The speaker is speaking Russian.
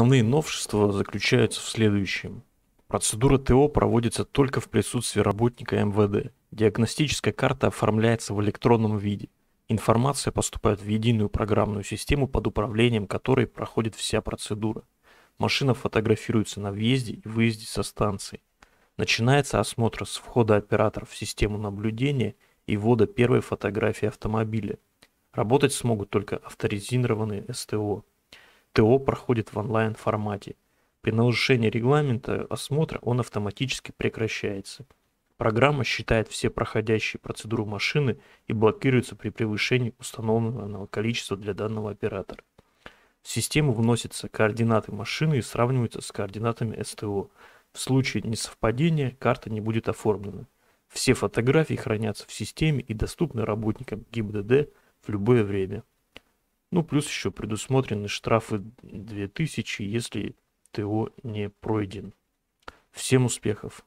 Основные новшества заключаются в следующем. Процедура ТО проводится только в присутствии работника МВД. Диагностическая карта оформляется в электронном виде. Информация поступает в единую программную систему, под управлением которой проходит вся процедура. Машина фотографируется на въезде и выезде со станции. Начинается осмотр с входа операторов в систему наблюдения и ввода первой фотографии автомобиля. Работать смогут только авторизированные СТО – ТО проходит в онлайн формате. При нарушении регламента осмотра он автоматически прекращается. Программа считает все проходящие процедуру машины и блокируется при превышении установленного количества для данного оператора. В систему вносятся координаты машины и сравниваются с координатами СТО. В случае несовпадения карта не будет оформлена. Все фотографии хранятся в системе и доступны работникам ГИБДД в любое время. Ну, плюс еще предусмотрены штрафы 2000, если ТО не пройден. Всем успехов!